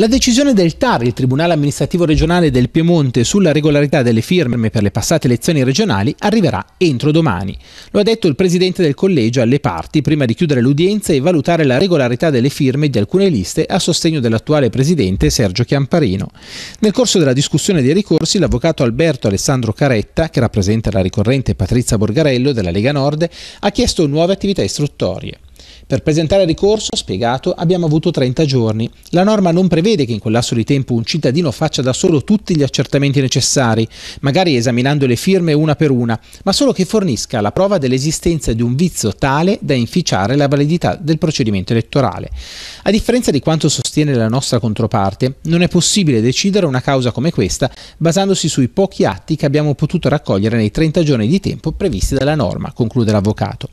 La decisione del TAR, il Tribunale amministrativo regionale del Piemonte, sulla regolarità delle firme per le passate elezioni regionali arriverà entro domani. Lo ha detto il presidente del collegio alle parti prima di chiudere l'udienza e valutare la regolarità delle firme di alcune liste a sostegno dell'attuale presidente Sergio Chiamparino. Nel corso della discussione dei ricorsi, l'avvocato Alberto Alessandro Caretta, che rappresenta la ricorrente Patrizia Borgarello della Lega Nord, ha chiesto nuove attività istruttorie. Per presentare ricorso, ha spiegato, abbiamo avuto 30 giorni. La norma non prevede che in quel lasso di tempo un cittadino faccia da solo tutti gli accertamenti necessari, magari esaminando le firme una per una, ma solo che fornisca la prova dell'esistenza di un vizio tale da inficiare la validità del procedimento elettorale. A differenza di quanto sostiene la nostra controparte, non è possibile decidere una causa come questa basandosi sui pochi atti che abbiamo potuto raccogliere nei 30 giorni di tempo previsti dalla norma, conclude l'avvocato.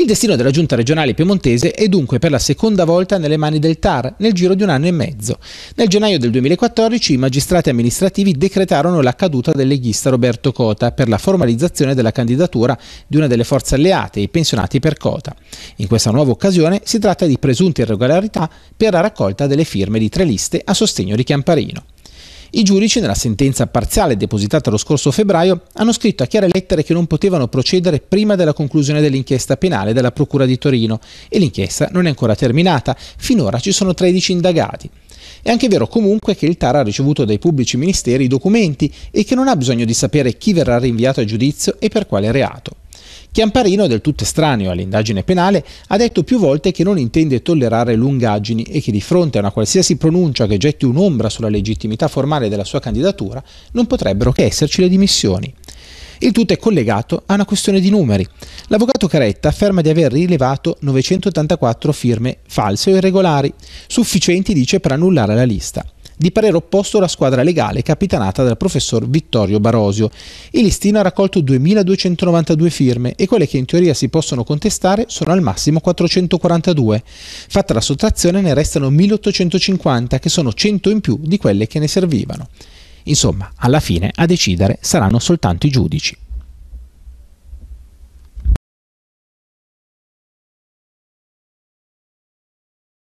Il destino della giunta regionale piemontese è dunque per la seconda volta nelle mani del TAR nel giro di un anno e mezzo. Nel gennaio del 2014 i magistrati amministrativi decretarono la caduta del leghista Roberto Cota per la formalizzazione della candidatura di una delle forze alleate, i pensionati per Cota. In questa nuova occasione si tratta di presunte irregolarità per la raccolta delle firme di tre liste a sostegno di Chiamparino. I giudici, nella sentenza parziale depositata lo scorso febbraio, hanno scritto a chiare lettere che non potevano procedere prima della conclusione dell'inchiesta penale della Procura di Torino e l'inchiesta non è ancora terminata, finora ci sono 13 indagati. È anche vero comunque che il TAR ha ricevuto dai pubblici ministeri i documenti e che non ha bisogno di sapere chi verrà rinviato a giudizio e per quale reato. Chiamparino, del tutto estraneo all'indagine penale, ha detto più volte che non intende tollerare lungaggini e che di fronte a una qualsiasi pronuncia che getti un'ombra sulla legittimità formale della sua candidatura non potrebbero che esserci le dimissioni. Il tutto è collegato a una questione di numeri. L'avvocato Caretta afferma di aver rilevato 984 firme false o irregolari, sufficienti dice per annullare la lista di parere opposto alla squadra legale capitanata dal professor Vittorio Barosio. Il listino ha raccolto 2.292 firme e quelle che in teoria si possono contestare sono al massimo 442. Fatta la sottrazione ne restano 1.850 che sono 100 in più di quelle che ne servivano. Insomma, alla fine a decidere saranno soltanto i giudici.